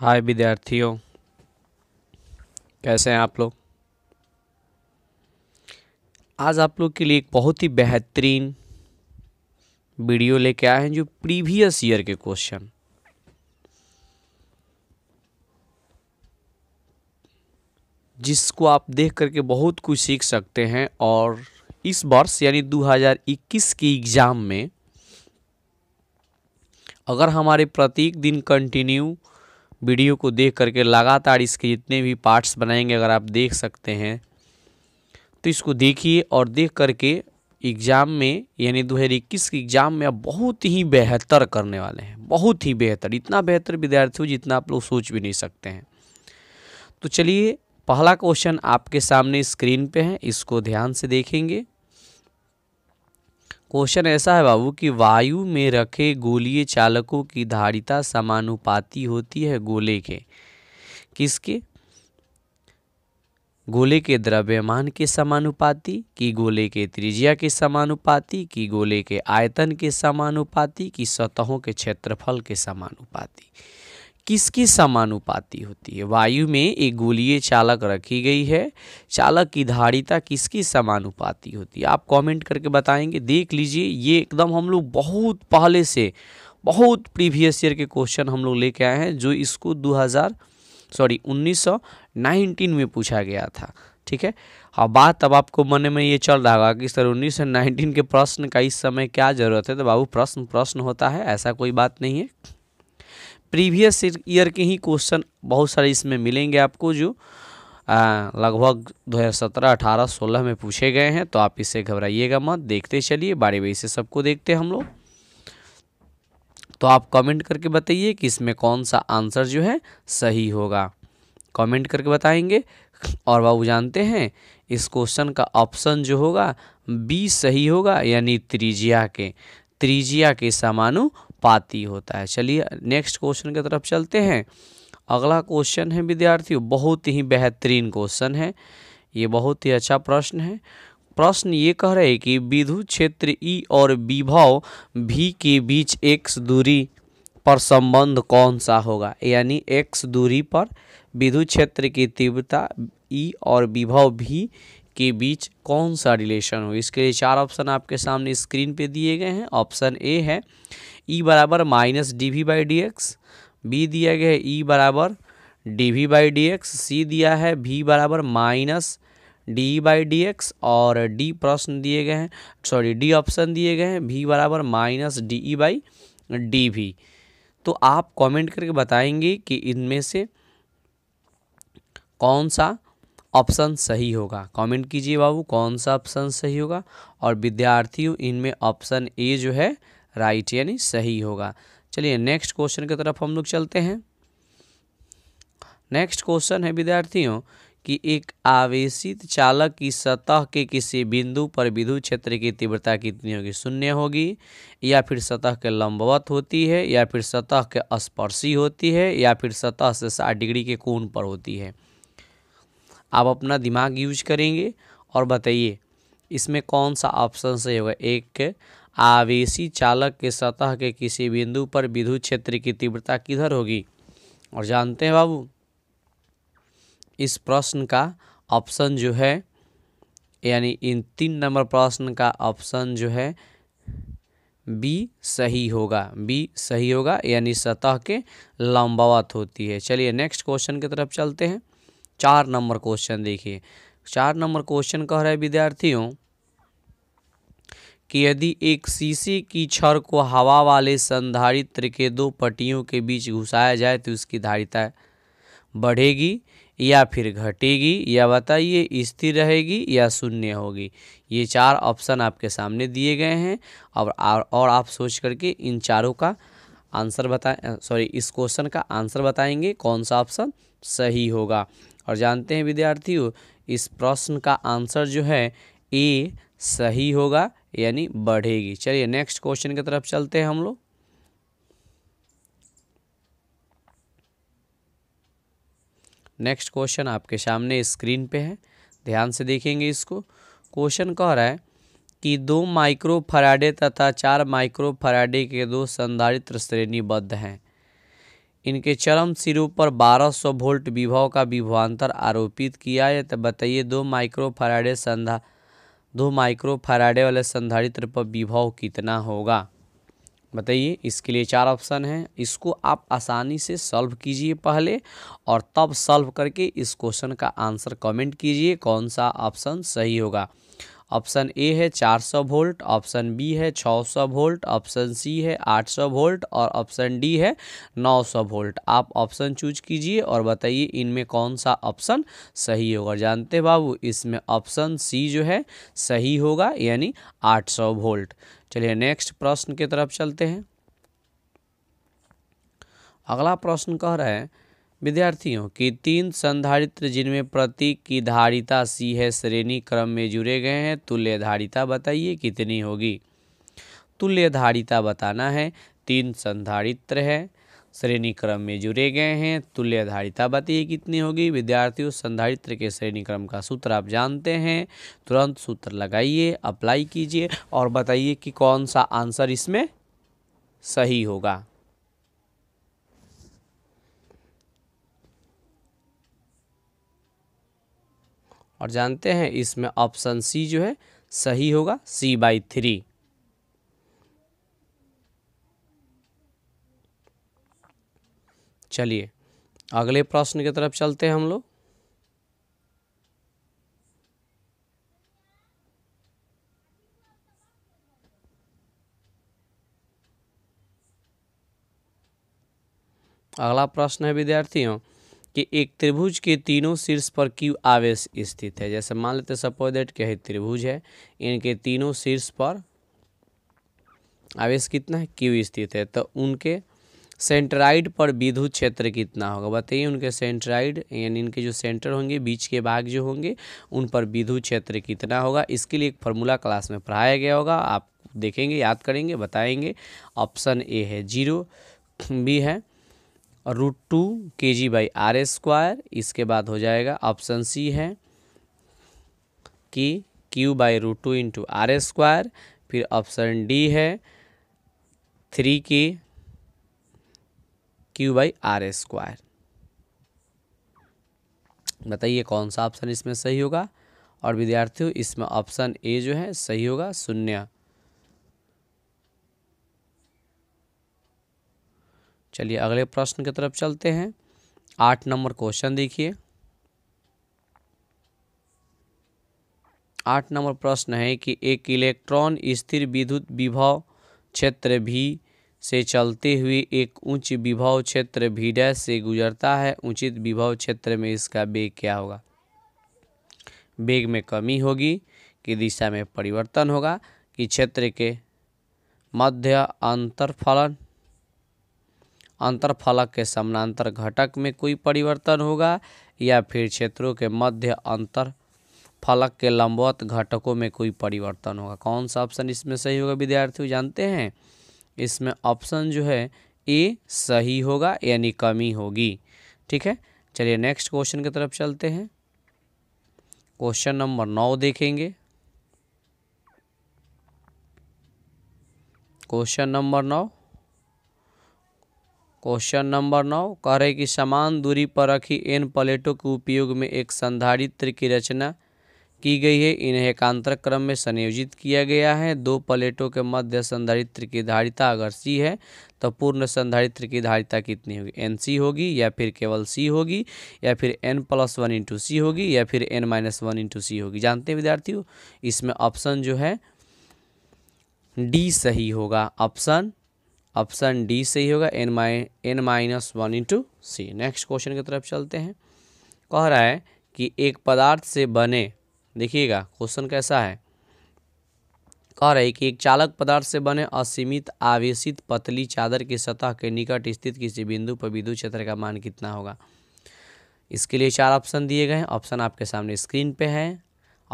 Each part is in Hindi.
हाय विद्यार्थियों कैसे हैं आप लोग आज आप लोग के लिए एक बहुत ही बेहतरीन वीडियो लेके आए हैं जो प्रीवियस ईयर के क्वेश्चन जिसको आप देख करके बहुत कुछ सीख सकते हैं और इस वर्ष यानी 2021 के एग्ज़ाम में अगर हमारे प्रत्येक दिन कंटिन्यू वीडियो को देख करके लगातार इसके जितने भी पार्ट्स बनाएंगे अगर आप देख सकते हैं तो इसको देखिए और देख करके एग्ज़ाम में यानी दो हज़ार इक्कीस के एग्ज़ाम में आप बहुत ही बेहतर करने वाले हैं बहुत ही बेहतर इतना बेहतर विद्यार्थी हो जितना आप लोग सोच भी नहीं सकते हैं तो चलिए पहला क्वेश्चन आपके सामने स्क्रीन पे है इसको ध्यान से देखेंगे क्वेश्चन ऐसा है बाबू कि वायु में रखे गोलीय चालकों की धारिता समानुपाती होती है गोले के किसके गोले के द्रव्यमान के समानुपाती की गोले के त्रिज्या के समानुपाती की गोले के आयतन के समानुपाती की सतहों के क्षेत्रफल के समानुपाती किसकी समानुपाती होती है वायु में एक गोलीय चालक रखी गई है चालक की धारिता किसकी समानुपाती होती है आप कमेंट करके बताएंगे देख लीजिए ये एकदम हम लोग बहुत पहले से बहुत प्रीवियस ईयर के क्वेश्चन हम लोग लेके आए हैं जो इसको 2000 सॉरी 1919 में पूछा गया था ठीक है हाँ बात अब आपको मन में ये चल रहा होगा कि सर उन्नीस सौ के प्रश्न का इस समय क्या जरूरत है तो बाबू प्रश्न प्रश्न होता है ऐसा कोई बात नहीं है प्रीवियस ईयर के ही क्वेश्चन बहुत सारे इसमें मिलेंगे आपको जो लगभग 2017, 18, 16 में पूछे गए हैं तो आप इसे घबराइएगा मत देखते चलिए बारी बारी से सबको देखते हम लोग तो आप कमेंट करके बताइए कि इसमें कौन सा आंसर जो है सही होगा कमेंट करके बताएंगे और बाबू जानते हैं इस क्वेश्चन का ऑप्शन जो होगा बी सही होगा यानी त्रिजिया के त्रिजिया के समानु पाती होता है चलिए नेक्स्ट क्वेश्चन की तरफ चलते हैं अगला क्वेश्चन है विद्यार्थियों बहुत ही बेहतरीन क्वेश्चन है ये बहुत ही अच्छा प्रश्न है प्रश्न ये कह रहे हैं कि विधु क्षेत्र ई e और विभव भी के बीच एक्स दूरी पर संबंध कौन सा होगा यानी एक्स दूरी पर विधु क्षेत्र की तीव्रता ई e और विभव भी के बीच कौन सा रिलेशन हो इसके लिए चार ऑप्शन आपके सामने स्क्रीन पे दिए गए हैं ऑप्शन ए है ई e बराबर minus d v by d x B दिया गया है ई e बराबर d v by d x C दिया है वी बराबर minus d by d x और डी प्रश्न दिए गए हैं सॉरी डी ऑप्शन दिए गए हैं वी बराबर minus D E by D V तो आप कमेंट करके बताएंगे कि इनमें से कौन सा ऑप्शन सही होगा कमेंट कीजिए बाबू कौन सा ऑप्शन सही होगा और विद्यार्थियों इनमें ऑप्शन ए जो है राइट यानी सही होगा चलिए नेक्स्ट क्वेश्चन की तरफ हम लोग चलते हैं नेक्स्ट क्वेश्चन है विद्यार्थियों कि एक आवेशित चालक की सतह के किसी बिंदु पर विद्युत क्षेत्र की तीव्रता कितनी होगी शून्य होगी या फिर सतह के लंबवत होती है या फिर सतह के स्पर्शी होती है या फिर सतह से साठ डिग्री के कोण पर होती है आप अपना दिमाग यूज करेंगे और बताइए इसमें कौन सा ऑप्शन सही होगा एक आवेशी चालक के सतह के किसी बिंदु पर विद्युत क्षेत्र की तीव्रता किधर होगी और जानते हैं बाबू इस प्रश्न का ऑप्शन जो है यानी इन तीन नंबर प्रश्न का ऑप्शन जो है बी सही होगा बी सही होगा यानी सतह के लंबावत होती है चलिए नेक्स्ट क्वेश्चन की तरफ चलते हैं चार नंबर क्वेश्चन देखिए चार नंबर क्वेश्चन कह रहे विद्यार्थियों कि यदि एक शीशे की छड़ को हवा वाले संधारित्र के दो पट्टियों के बीच घुसाया जाए तो उसकी धारिता बढ़ेगी या फिर घटेगी या बताइए स्थिर रहेगी या शून्य होगी ये चार ऑप्शन आपके सामने दिए गए हैं और और आप सोच करके इन चारों का आंसर बताएं सॉरी इस क्वेश्चन का आंसर बताएंगे कौन सा ऑप्शन सही होगा और जानते हैं विद्यार्थियों इस प्रश्न का आंसर जो है ए सही होगा यानी बढ़ेगी चलिए नेक्स्ट क्वेश्चन की तरफ चलते हैं हम लोग नेक्स्ट क्वेश्चन आपके सामने स्क्रीन पे है ध्यान से देखेंगे इसको क्वेश्चन कह रहा है कि दो माइक्रो फराडे तथा चार माइक्रो फराडे के दो संधारित्र श्रेणीबद्ध हैं इनके चरम सिरों पर 1200 वोल्ट विभव का विभवान्तर आरोपित किया है तो बताइए दो माइक्रो फराडे संधा दो माइक्रो वाले संधारित्र पर विभव कितना होगा बताइए इसके लिए चार ऑप्शन हैं इसको आप आसानी से सॉल्व कीजिए पहले और तब सॉल्व करके इस क्वेश्चन का आंसर कमेंट कीजिए कौन सा ऑप्शन सही होगा ऑप्शन ए है 400 वोल्ट ऑप्शन बी है 600 वोल्ट ऑप्शन सी है 800 वोल्ट और ऑप्शन डी है 900 वोल्ट आप ऑप्शन चूज कीजिए और बताइए इनमें कौन सा ऑप्शन सही होगा जानते बाबू इसमें ऑप्शन सी जो है सही होगा यानी 800 वोल्ट चलिए नेक्स्ट प्रश्न की तरफ चलते हैं अगला प्रश्न कह रहे हैं विद्यार्थियों की तीन संधारित्र जिनमें प्रतीक की धारिता सी है श्रेणी क्रम में जुड़े गए हैं तुल्य धारिता बताइए कितनी होगी तुल्य धारिता बताना है तीन संधारित्र है श्रेणी क्रम में जुड़े गए हैं तुल्य धारिता बताइए कितनी होगी विद्यार्थियों संधारित्र के श्रेणी क्रम का सूत्र आप जानते हैं तुरंत सूत्र लगाइए अप्लाई कीजिए और बताइए कि कौन सा आंसर इसमें सही होगा और जानते हैं इसमें ऑप्शन सी जो है सही होगा सी बाई थ्री चलिए अगले प्रश्न की तरफ चलते हैं हम लोग अगला प्रश्न है विद्यार्थियों कि एक त्रिभुज के तीनों शीर्ष पर क्यू आवेश स्थित है जैसे मान लेते सपोज दैट क्या है त्रिभुज है इनके तीनों शीर्ष पर आवेश कितना है क्यू स्थित है तो उनके सेंट्राइड पर विद्युत क्षेत्र कितना होगा बताइए उनके सेंट्राइड यानी इनके जो सेंटर होंगे बीच के भाग जो होंगे उन पर विद्युत क्षेत्र कितना होगा इसके लिए एक फॉर्मूला क्लास में पढ़ाया गया होगा आप देखेंगे याद करेंगे बताएंगे ऑप्शन ए है जीरो बी है और रूट टू के जी बाई आर स्क्वायर इसके बाद हो जाएगा ऑप्शन सी है कि Q by root two into R square फिर ऑप्शन डी है थ्री के क्यू बाई आर स्क्वायर बताइए कौन सा ऑप्शन इसमें सही होगा और विद्यार्थियों इसमें ऑप्शन ए जो है सही होगा शून्य चलिए अगले प्रश्न की तरफ चलते हैं आठ नंबर क्वेश्चन देखिए आठ नंबर प्रश्न है कि एक इलेक्ट्रॉन स्थिर विद्युत विभव क्षेत्र भी से चलते हुए एक उच्च विभव क्षेत्र भी डैश से गुजरता है उचित विभव क्षेत्र में इसका वेग क्या होगा वेग में कमी होगी कि दिशा में परिवर्तन होगा कि क्षेत्र के मध्य अंतरफलन अंतरफलक के समानांतर घटक में कोई परिवर्तन होगा या फिर क्षेत्रों के मध्य अंतर फलक के लंबवत घटकों में कोई परिवर्तन होगा कौन सा ऑप्शन इसमें सही होगा विद्यार्थी जानते हैं इसमें ऑप्शन जो है ए सही होगा यानी कमी होगी ठीक है चलिए नेक्स्ट क्वेश्चन की तरफ चलते हैं क्वेश्चन नंबर नौ देखेंगे क्वेश्चन नंबर नौ क्वेश्चन नंबर नौ कह रहे कि समान दूरी पर रखी एन प्लेटों के उपयोग में एक संधारित्र की रचना की गई है इन्हें एकांतर क्रम में संयोजित किया गया है दो प्लेटों के मध्य संधारित्र की धारिता अगर सी है तो पूर्ण संधारित्र की धारिता कितनी होगी एन सी होगी या फिर केवल सी होगी या फिर N plus one into C होगी या फिर N minus one into C होगी जानते हैं विद्यार्थियों इसमें ऑप्शन जो है डी सही होगा ऑप्शन ऑप्शन डी सही होगा N my N minus one into C next question की तरफ चलते हैं कह रहा है कि एक पदार्थ से बने देखिएगा क्वेश्चन कैसा है कह रहे कि एक चालक पदार्थ से बने असीमित आवेशित पतली चादर की सतह के निकट स्थित किसी बिंदु पर विद्युत क्षेत्र का मान कितना होगा इसके लिए चार ऑप्शन दिए गए हैं ऑप्शन आपके सामने स्क्रीन पे हैं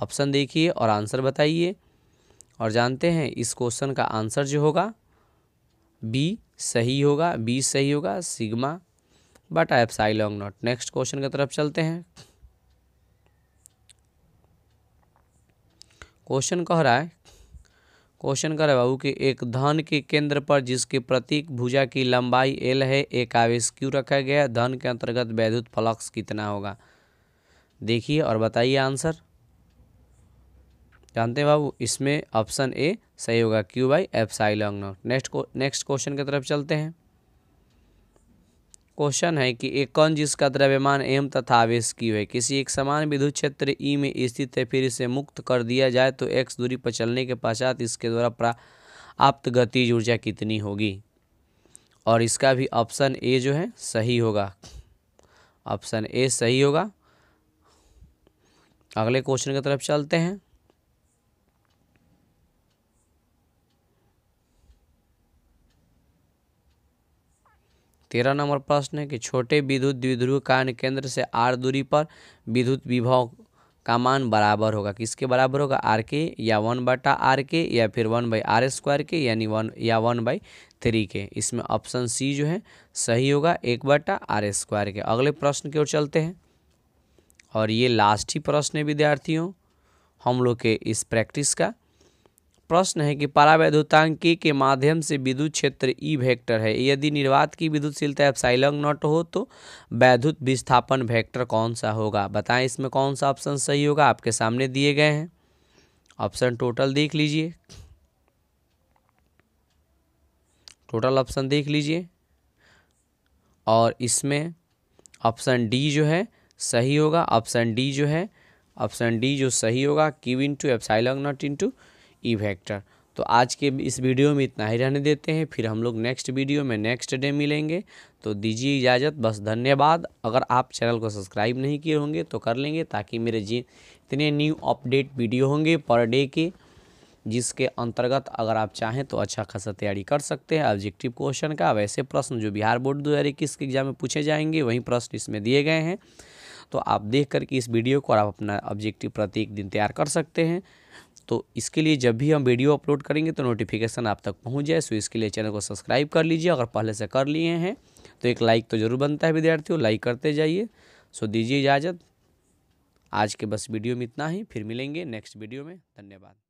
ऑप्शन देखिए और आंसर बताइए और जानते हैं इस क्वेश्चन का आंसर जो होगा बी सही होगा बी सही होगा sigma but epsilon nought next question की तरफ चलते हैं क्वेश्चन कह रहा है क्वेश्चन कह रहा है बाबू कि एक धन के केंद्र पर जिसके प्रतीक भुजा की लंबाई एल है एक आवेश क्यू रखा गया धन के अंतर्गत वैद्युत फ्लक्स कितना होगा देखिए और बताइए आंसर जानते हैं बाबू इसमें ऑप्शन ए सही होगा Q by epsilon nought next next question की तरफ चलते हैं क्वेश्चन है कि एक कौन जिसका द्रव्यमान एम तथा आवेश क्यू है किसी एक समान विद्युत क्षेत्र ई e में स्थित है फिर इसे मुक्त कर दिया जाए तो एक्स दूरी पर चलने के पश्चात इसके द्वारा प्राप्त गतिज ऊर्जा कितनी होगी और इसका भी ऑप्शन ए जो है सही होगा ऑप्शन ए सही होगा अगले क्वेश्चन की तरफ चलते हैं तेरह नंबर प्रश्न है कि छोटे विद्युत द्विध्रुव का केंद्र से आर दूरी पर विद्युत विभव का मान बराबर होगा किसके बराबर होगा आर के या वन बटा आर के या फिर वन बाई आर स्क्वायर के यानी वन या वन बाई थ्री के इसमें ऑप्शन सी जो है सही होगा एक बटा आर स्क्वायर के अगले प्रश्न की ओर चलते हैं और ये लास्ट ही प्रश्न है विद्यार्थियों हम लोग के इस प्रैक्टिस का प्रश्न है कि परावैद्युतांकी के माध्यम से विद्युत क्षेत्र ई e वेक्टर है यदि निर्वात की विद्युतशीलता एप्साइलंग नॉट हो तो वैद्युत विस्थापन वेक्टर कौन सा होगा बताएं इसमें कौन सा ऑप्शन सही होगा आपके सामने दिए गए हैं ऑप्शन टोटल देख लीजिए टोटल ऑप्शन देख लीजिए और इसमें ऑप्शन डी जो है सही होगा ऑप्शन डी जो है ऑप्शन डी जो सही होगा Q into epsilon nought into E e vector तो आज के इस वीडियो में इतना ही रहने देते हैं फिर हम लोग नेक्स्ट वीडियो में नेक्स्ट डे मिलेंगे तो दीजिए इजाज़त बस धन्यवाद अगर आप चैनल को सब्सक्राइब नहीं किए होंगे तो कर लेंगे ताकि मेरे जी इतने न्यू अपडेट वीडियो होंगे पर डे के जिसके अंतर्गत अगर आप चाहें तो अच्छा खासा तैयारी कर सकते हैं ऑब्जेक्टिव क्वेश्चन का वैसे प्रश्न जो बिहार बोर्ड दो हज़ार इक्कीस के एग्जाम में पूछे जाएंगे वही प्रश्न इसमें दिए गए हैं तो आप देख करके इस वीडियो को आप अपना ऑब्जेक्टिव प्रत्येक दिन तैयार कर सकते हैं तो इसके लिए जब भी हम वीडियो अपलोड करेंगे तो नोटिफिकेशन आप तक पहुँच जाए सो इसके लिए चैनल को सब्सक्राइब कर लीजिए अगर पहले से कर लिए हैं तो एक लाइक तो ज़रूर बनता है विद्यार्थियों लाइक करते जाइए सो दीजिए इजाज़त आज के बस वीडियो में इतना ही फिर मिलेंगे नेक्स्ट वीडियो में धन्यवाद